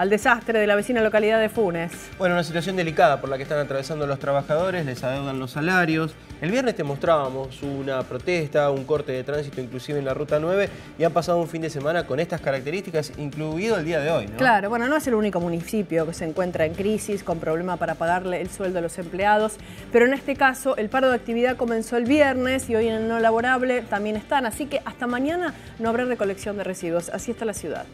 al desastre de la vecina localidad de Funes. Bueno, una situación delicada por la que están atravesando los trabajadores, les adeudan los salarios. El viernes te mostrábamos una protesta, un corte de tránsito inclusive en la Ruta 9 y han pasado un fin de semana con estas características, incluido el día de hoy. Claro, bueno, no es el único municipio que se encuentra en crisis, con problema para pagarle el sueldo a los empleados, pero en este caso el paro de actividad comenzó el viernes y hoy en el no laborable también están, así que hasta mañana no habrá recolección de residuos, así está la ciudad.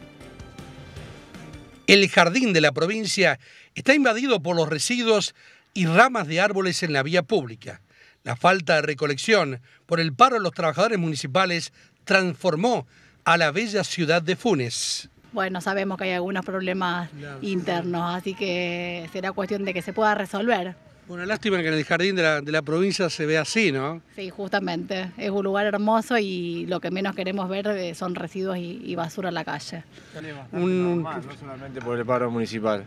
El jardín de la provincia está invadido por los residuos y ramas de árboles en la vía pública. La falta de recolección por el paro de los trabajadores municipales transformó a la bella ciudad de Funes. Bueno, sabemos que hay algunos problemas internos, así que será cuestión de que se pueda resolver. Bueno, lástima que en el jardín de la, provincia se ve así, ¿no? Sí, justamente. Es un lugar hermoso y lo que menos queremos ver eh, son residuos y, basura en la calle. Un, normal, no solamente por el paro municipal.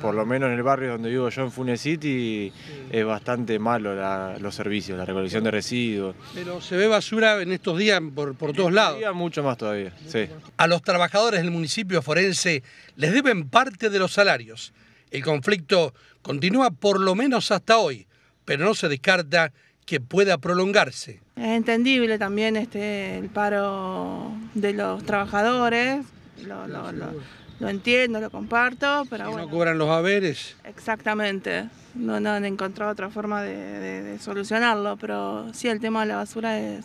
Por lo menos en el barrio donde vivo yo, en Fune City, es bastante malo los servicios, la recolección de residuos. Pero se ve basura en estos días por, todos lados. mucho más todavía, sí. A los trabajadores del municipio forense les deben parte de los salarios. El conflicto continúa por lo menos hasta hoy, pero no se descarta que pueda prolongarse. Es entendible también este, el paro de los trabajadores, lo, entiendo, lo comparto, pero no cobran los haberes. Exactamente, no, han encontrado otra forma de solucionarlo, pero sí el tema de la basura es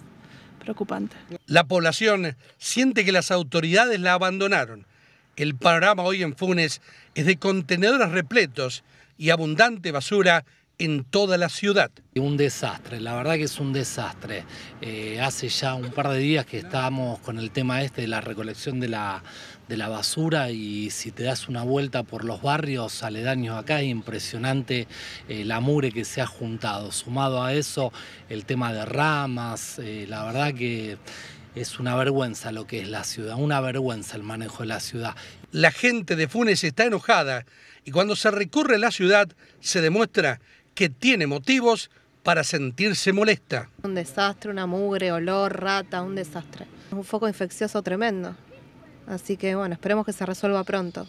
preocupante. La población siente que las autoridades la abandonaron el panorama hoy en Funes es de contenedores repletos y abundante basura en toda la ciudad. Un desastre, la verdad que es un desastre. Eh, hace ya un par de días que estábamos con el tema este de la recolección de la, de la basura y si te das una vuelta por los barrios aledaños acá es impresionante el eh, la mure que se ha juntado. Sumado a eso el tema de ramas, eh, la verdad que es una vergüenza lo que es la ciudad, una vergüenza el manejo de la ciudad. La gente de Funes está enojada y cuando se recurre a la ciudad se demuestra que tiene motivos para sentirse molesta. Un desastre, una mugre, olor, rata, un desastre. Un foco infeccioso tremendo. Así que bueno, esperemos que se resuelva pronto.